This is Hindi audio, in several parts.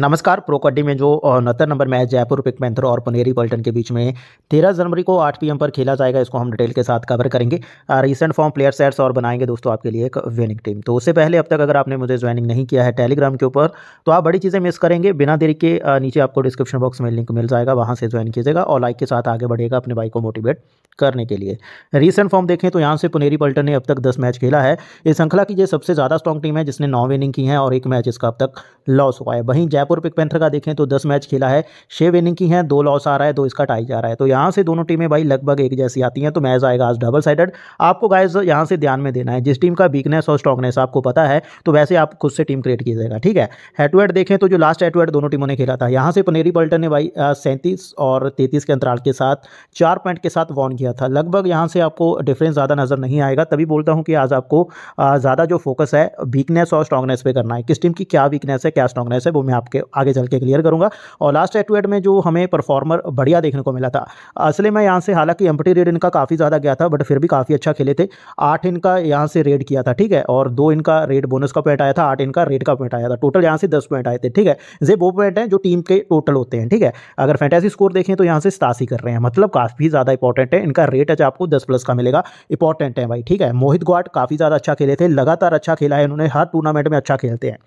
नमस्कार प्रो कबड्डी में जो उनहत्तर नंबर मैच जयपुर पैंथर और पुनेरी पल्टन के बीच में तेरह जनवरी को आठ पीएम पर खेला जाएगा इसको हम डिटेल के साथ कवर करेंगे रिसेंट फॉर्म प्लेयर सेट्स और बनाएंगे दोस्तों आपके लिए एक विनिंग टीम तो उससे पहले अब तक अगर आपने मुझे ज्वाइनिंग नहीं किया है टेलीग्राम के ऊपर तो आप बड़ी चीज़ें मिस करेंगे बिना देरी के नीचे आपको डिस्क्रिप्शन बॉक्स में लिंक मिल जाएगा वहाँ से ज्वाइन कीजिएगा और लाइक के साथ आगे बढ़ेगा अपने भाई को मोटिवेट करने के लिए रिसेंट फॉर्म देखें तो यहाँ से पुनेरी पल्टन ने अब तक दस मैच खेला है इस श्रृंखला की ये सबसे ज़्यादा स्ट्रॉन्ग टीम है जिसने नौ विनिंग की है और एक मैच इसका अब तक लॉस हुआ है वहीं जयपुर जयपुर पिक पेंथर का देखें तो दस मैच खेला है छः विनिंग की हैं दो लॉस आ रहा है दो इसका टाई जा रहा है तो यहाँ से दोनों टीमें भाई लगभग एक जैसी आती हैं तो मैच आएगा आज डबल साइडेड आपको गाइज यहाँ से ध्यान में देना है जिस टीम का वीकनेस और स्ट्रॉगनेस आपको पता है तो वैसे आप खुद से टीम क्रिएट कीजिएगा ठीक है हेड टू हेड देखें तो जो लास्ट हेड टू हेड दोनों टीमों ने खेला था यहाँ से पनेरी पल्टन ने भाई सैंतीस और तैंतीस के अंतराल के साथ चार पॉइंट के साथ वॉन किया था लगभग यहाँ से आपको डिफरेंस ज़्यादा नज़र नहीं आएगा तभी बोलता हूँ कि आज आपको ज़्यादा जो फोकस है वीकनेस और स्ट्रॉगनेस पर करना है किस टीम की क्या वीकनेस है क्या स्ट्रॉगनेस है वो मैं आपके करके आगे चल के क्लियर करूँगा और लास्ट एट टू एट में जो हमें परफॉर्मर बढ़िया देखने को मिला था असले में यहाँ से हालांकि एम्पटी रेड इनका काफ़ी ज़्यादा गया था बट फिर भी काफ़ी अच्छा खेले थे आठ इनका यहाँ से रेड किया था ठीक है और दो इनका रेड बोनस का पॉइंट आया था आठ इनका रेड का पॉइंट आया था टोटल यहाँ से दस पॉइंट आए थे ठीक है जे वो पॉइंट हैं जो टीम के टोटल होते हैं ठीक है अगर फैंटेसी स्कोर देखें तो यहाँ से सतासी कर रहे हैं मतलब काफ़ी ज़्यादा इंपॉर्टेंट है इनका रेट अच्छा आपको दस प्लस का मिलेगा इंपॉर्टेंट है भाई ठीक है मोहित गोट काफ़ी ज़्यादा अच्छा खेले थे लगातार अच्छा खेला है उन्होंने हर टूर्नामेंट में अच्छा खेलते हैं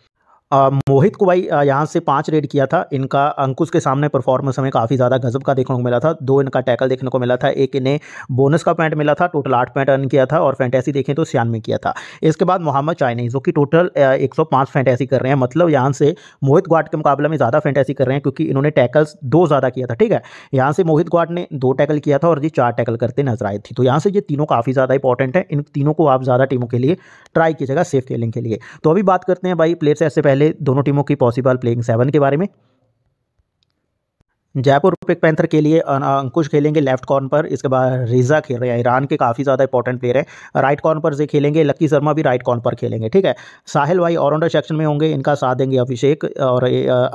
आ, मोहित को भाई यहाँ से पाँच रेड किया था इनका अंकुश के सामने परफॉर्मेंस हमें काफ़ी ज़्यादा गजब का देखने को मिला था दो इनका टैकल देखने को मिला था एक इन्हें बोनस का पॉइंट मिला था टोटल आठ पॉइंट अर्न किया था और फैंटेसी देखें तो सियानवे किया था इसके बाद मोहम्मद चाइनीज जो कि टोटल एक फैंटेसी कर रहे हैं मतलब यहाँ से मोहित ग्वाट के मुकाबले में ज़्यादा फैंटेसी कर रहे हैं क्योंकि इन्होंने टैकल्स दो ज़्यादा किया था ठीक है यहाँ से मोहित ग्वाट ने दो टैकल किया था और ये चार टैकल करते नजर आए थी तो यहाँ से ये तीनों काफ़ी ज़्यादा इंपॉर्टेंट है इन तीनों को आप ज़्यादा टीमों के लिए ट्राई कीजिएगा सेफ खेलिंग के लिए तो अभी बात करते हैं भाई प्लेयर से ऐसे पहले पहले दोनों टीमों की पॉसिबल प्लेइंग सेवन के बारे में जयपुर पिक पैंथर के लिए अंकुश खेलेंगे लेफ्ट कॉर्न पर इसके बाद रिजा खेल रहे हैं ईरान के काफ़ी ज़्यादा इंपॉर्टेंट प्लेयर हैं राइट कॉर्न पर से खेलेंगे लक्की शर्मा भी राइट कॉर्न पर खेलेंगे ठीक है साहिल भाई ऑलराउंडर सेक्शन में होंगे इनका साथ देंगे अभिषेक और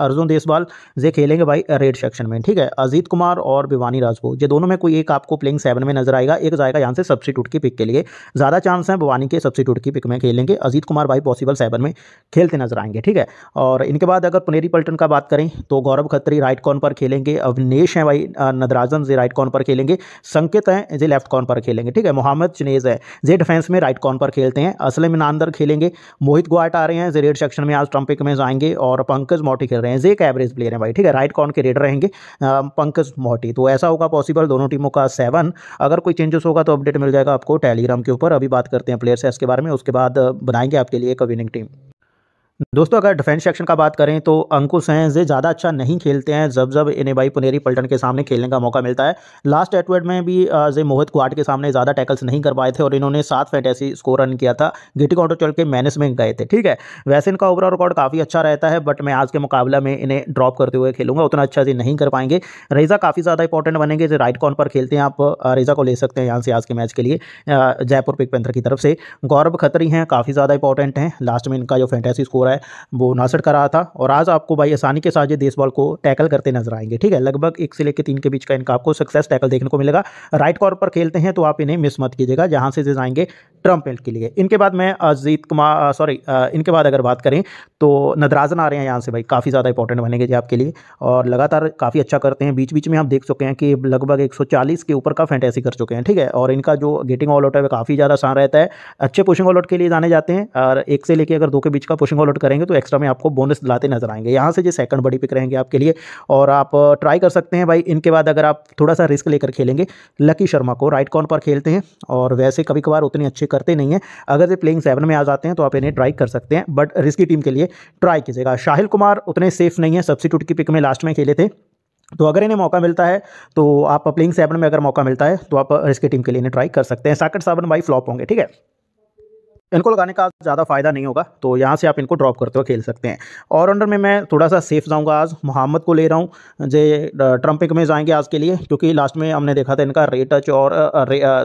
अर्जुन देसवाल जे खेलेंगे भाई रेड सेक्शन में ठीक है अजीत कुमार और भिवानी राजपूत ये दोनों में कोई एक आपको प्लेइंग सेवन में नजर आएगा एक जाएगा यहाँ से सब्सिट्यूट की पिक के लिए ज़्यादा चांस है भवानी के सब्सिट्यूट की पिक में खेलेंगे अजीत कुमार भाई पॉसिबल सेवन में खेलते नजर आएंगे ठीक है और इनके बाद अगर पुनेरी पल्टन का बात करें तो गौरव खत्री राइट कॉर्न पर खेलेंगे अवनी जुनेश हैं भाई नदराजन जे राइट कॉर्न पर खेलेंगे संकेत हैं जे लेफ्ट कॉर्न पर खेलेंगे ठीक है मोहम्मद चनेज है जे डिफेंस में राइट कॉर्न पर खेलते हैं असलम इनानदर खेलेंगे मोहित गुआट आ रहे हैं जे रेड सेक्शन में आज ट्रम्पिक में जाएंगे और पंकज मोटी खेल रहे हैं जे एक एवरेज प्लेयर है भाई ठीक है राइट कॉर्न के रेड रहेंगे पंकज मोटी तो ऐसा होगा पॉसिबल दोनों टीमों का सेवन अगर कोई चेंजेस होगा तो अपडेट मिल जाएगा आपको टेलीग्राम के ऊपर अभी बात करते हैं प्लेयर्स है इसके बारे में उसके बाद बनाएंगे आपके लिए एक विनिंग टीम दोस्तों अगर डिफेंस सेक्शन का बात करें तो अंकुश हैं जे ज़्यादा अच्छा नहीं खेलते हैं जब जब इन्हें भाई पुनेरी पल्टन के सामने खेलने का मौका मिलता है लास्ट एटवर्ड में भी जे मोहित कुआट के सामने ज़्यादा टैकल्स नहीं कर पाए थे और इन्होंने सात फैटेसी स्कोर रन किया था गिटी काउंटर चल के मैनेस में गए थे ठीक है वैसे इनका ओवरऑल रिकॉर्ड काफ़ी अच्छा रहता है बट मैं आज के मुकाबला में इन्हें ड्रॉप करते हुए खेलूंगा उतना अच्छा से नहीं कर पाएंगे रेजा काफ़ी ज़्यादा इंपॉर्टेंट बनेंगे जो राइट कॉर्न पर खेलते हैं आप रेजा को ले सकते हैं यहाँ से आज के मैच के लिए जयपुर पिक पेंथर की तरफ से गौरव खतरी हैं काफ़ी ज़्यादा इंपॉर्टेंट हैं लास्ट में इनका जो फैटेसी स्कोर रहा है वो नासठ का रहा था और आज आपको भाई आसानी के साथ ये देश बॉल को टैकल करते नजर आएंगे ठीक है लगभग एक से लेकर तीन के बीच का इनका आपको सक्सेस टैकल देखने को मिलेगा राइट कॉर्न पर खेलते हैं तो आप इन्हें मिस मत कीजिएगा जहाँ से जाएंगे हेल्थ के लिए इनके बाद मैं अजीत कुमार सॉरी इनके बाद अगर बात करें तो नदराजन आ रहे हैं यहाँ से भाई काफ़ी ज़्यादा इंपॉर्टेंट बनेंगे जी आपके लिए और लगातार काफ़ी अच्छा करते हैं बीच बीच में आप देख चुके हैं कि लगभग 140 के ऊपर का फैंटेसी कर चुके हैं ठीक है और इनका जो गेटिंग ऑल आउट है वह काफ़ी ज़्यादा आसान रहता है अच्छे पुशिंग ऑल आउट के लिए जाने जाते हैं और एक से लेकर अगर दो के बीच का पुशिंग ऑल आउट करेंगे तो एक्स्ट्रा में आपको बोनस लाते नजर आएंगे यहाँ से जो सेकंड बड़ी पिक रहेंगे आपके लिए और आप ट्राई कर सकते हैं भाई इनके बाद अगर आप थोड़ा सा रिस्क लेकर खेलेंगे लकी शर्मा को राइट कॉर्न पर खेलते हैं और वैसे कभी कभार उतनी अच्छी करते नहीं है अगर ये प्लेइंग सेवन में आ जाते हैं तो आप इन्हें ट्राई कर सकते हैं बट रिस्की टीम के लिए ट्राई कीजिएगा शाहिल कुमार उतने सेफ नहीं है सब्सिट्यूट की पिक में लास्ट में खेले थे तो अगर इन्हें मौका मिलता है तो आप प्लेइंग सेवन में अगर मौका मिलता है तो आप रिस्की टीम के लिए इन्हें ट्राई कर सकते हैं साकट साबन भाई फ्लॉप होंगे ठीक है इनको लगाने का ज़्यादा फ़ायदा नहीं होगा तो यहाँ से आप इनको ड्रॉप करते हुए खेल सकते हैं और अंडर में मैं थोड़ा सा सेफ जाऊँगा आज मोहम्मद को ले रहा हूँ जे ट्रम्पिक में जाएंगे आज के लिए क्योंकि लास्ट में हमने देखा था इनका रेट टच और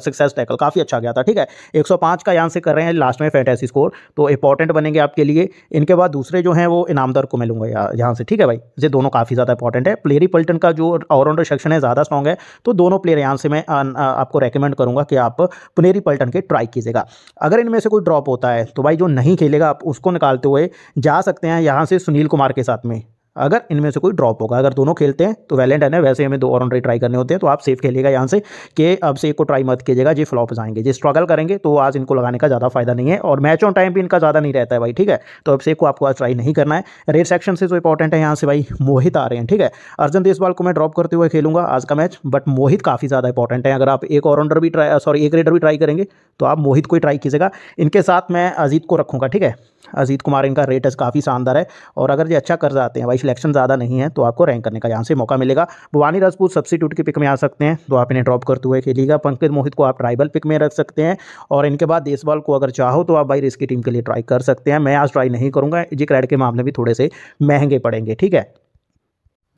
सक्सेस टैकल काफ़ी अच्छा गया था ठीक है एक का यहाँ से कर रहे हैं लास्ट में फैटेसी स्कोर तो इंपॉर्टेंट बनेंगे आपके लिए इनके बाद दूसरे जो हैं वो इनामदार को मिलूंगा यहाँ से ठीक है भाई ये दोनों काफ़ी ज़्यादा इंपॉर्टेंट है प्लेरी पल्टन का जो ऑलराउंडर सेक्शन है ज़्यादा स्ट्रॉग है तो दोनों प्लेयर यहाँ से मैं आपको रिकमेंड करूँगा कि आप प्लेरी पल्टन के ट्राई कीजिएगा अगर इनमें से कोई ड्रॉप होता है तो भाई जो नहीं खेलेगा आप उसको निकालते हुए जा सकते हैं यहाँ से सुनील कुमार के साथ में अगर इनमें से कोई ड्रॉप होगा अगर दोनों खेलते हैं तो वैलेंट है वैसे हमें दो और ऑनरी ट्राई करने होते हैं तो आप सेफ खेलिएगा यहाँ से कि अब से एक को ट्राई मत कीजिएगा जी फ्लॉप जाएंगे जी स्ट्रगल करेंगे तो आज इनको लगाने का ज़्यादा फायदा नहीं है और मैच ऑन टाइम भी इनका ज़्यादा नहीं रहता है भाई ठीक है तो अब से को आपको आज ट्राई नहीं करना है रेड सेक्शन से जो इंपॉर्टेंट है यहाँ से भाई मोहित आ रहे हैं ठीक है अर्जन देसवाल को मैं ड्रॉप करते हुए खेलूंगा आज का मैच बट मोहित काफ़ी ज़्यादा इंपॉर्टेंट है अगर आप एक और भी ट्राई सॉरी एक रेडर भी ट्राई करेंगे तो आप मोहित को ही ट्राई कीजिएगा इनके साथ मैं अजीत को रखूँगा ठीक है अजीत कुमार इनका रेट काफ़ी शानदार है और अगर ये अच्छा कर जाते हैं भाई सिलेक्शन ज़्यादा नहीं है तो आपको रैंक करने का यहाँ से मौका मिलेगा भवानी राजपूत सब्सिट्यूट के पिक में आ सकते हैं तो आप इन्हें ड्रॉप करते हुए खेलिएगा पंकज मोहित को आप ट्राइबल पिक में रख सकते हैं और इनके बाद देशवाल को अगर चाहो तो आप भाई रिस्की टीम के लिए ट्राई कर सकते हैं मैं आज ट्राई नहीं करूँगा जी क्रेड के मामले भी थोड़े से महंगे पड़ेंगे ठीक है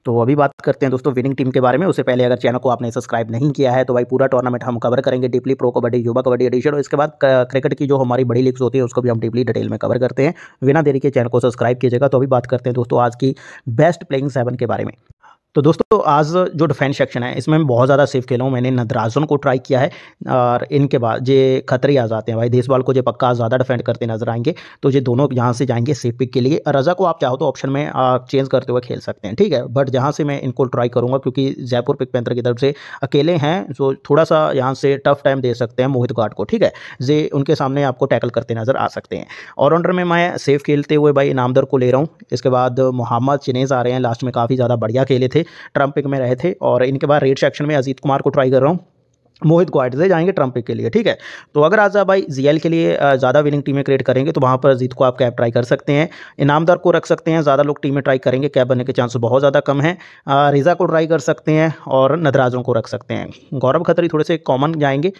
तो अभी बात करते हैं दोस्तों विनिंग टीम के बारे में उससे पहले अगर चैनल को आपने सब्सक्राइब नहीं किया है तो भाई पूरा टूर्नामेंट हम कवर करेंगे डीपली प्रो कबड्डी युवा कबड्डी एडिशन और इसके बाद क्रिकेट की जो हमारी बड़ी लीग्स होती है उसको भी हम डीपली डिटेल में कवर करते हैं बिना देरी के चैनल को सब्सक्राइब कीजिएगा तो अभी बात करते हैं दोस्तों आज की बेस्ट प्लेइंग सेवन के बारे में तो दोस्तों आज जो डिफेंस सेक्शन है इसमें मैं बहुत ज़्यादा सेफ खेला हूँ मैंने नदराजन को ट्राई किया है और इनके बाद जे खतरे आ जाते हैं भाई देशवाल को जो पक्का ज़्यादा डिफेंड करते नजर आएंगे तो ये दोनों यहाँ से जाएंगे सेफ पिक के लिए रज़ा को आप चाहो तो ऑप्शन में आप चेंज करते हुए खेल सकते हैं ठीक है बट जहाँ से मैं इनको ट्राई करूँगा क्योंकि जयपुर पिक पैंथर की तरफ से अकेले हैं जो थोड़ा सा यहाँ से टफ टाइम दे सकते हैं मोहित घाट को ठीक है जे उनके सामने आपको टैकल करते नज़र आ सकते हैं ऑलराउंडर में मैं सेफ खेलते हुए भाई नामदर को ले रहा हूँ इसके बाद मोहम्मद चिनेज़ आ रहे हैं लास्ट में काफ़ी ज़्यादा बढ़िया खेले थे ट्रंप पिक में रहे थे और इनके बाद रेड सेक्शन में अजीत कुमार को ट्राई कर रहा हूँ मोहित ग्वाइट से जाएंगे ट्रंप के लिए ठीक है तो अगर आजा भाई जीएल के लिए ज़्यादा विनिंग टीमें क्रिएट करेंगे तो वहाँ पर जीत को आप कैब ट्राई कर सकते हैं इनामदार को रख सकते हैं ज़्यादा लोग टीमें ट्राई करेंगे कैब बनने के चांस बहुत ज़्यादा कम है रिज़ा को ट्राई कर सकते हैं और नदराजों को रख सकते हैं गौरव खतरी थोड़े से कॉमन जाएंगे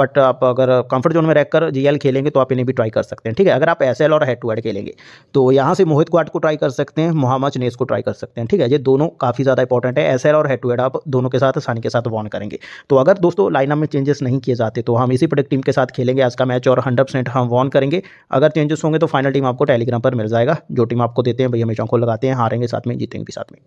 बट आप अगर कंफर्ट जोन में रहकर जी खेलेंगे तो आप इन्हें भी ट्राई कर सकते हैं ठीक है अगर आप एस और हेड टू हेड खेलेंगे तो यहाँ से मोहित ग्वाट को ट्राई कर सकते हैं मोहम्मद नेस को ट्राई कर सकते हैं ठीक है ये दोनों काफ़ी ज़्यादा इंपॉर्टेंट है एस और हेड टू हेड आप दोनों के साथ आसानी के साथ वॉन करेंगे तो अगर दोस्तों लाइनअप में चेंजेस नहीं किए जाते तो हम इसी प्रोडक्ट टीम के साथ खेलेंगे आज का मैच और हंड्रेड परसेंट हम वॉन करेंगे अगर चेंजेस होंगे तो फाइनल टीम आपको टेलीग्राम पर मिल जाएगा जो टीम आपको देते हैं भैया मैचों को लगाते हैं हारेंगे साथ में जीतेंगे भी साथ में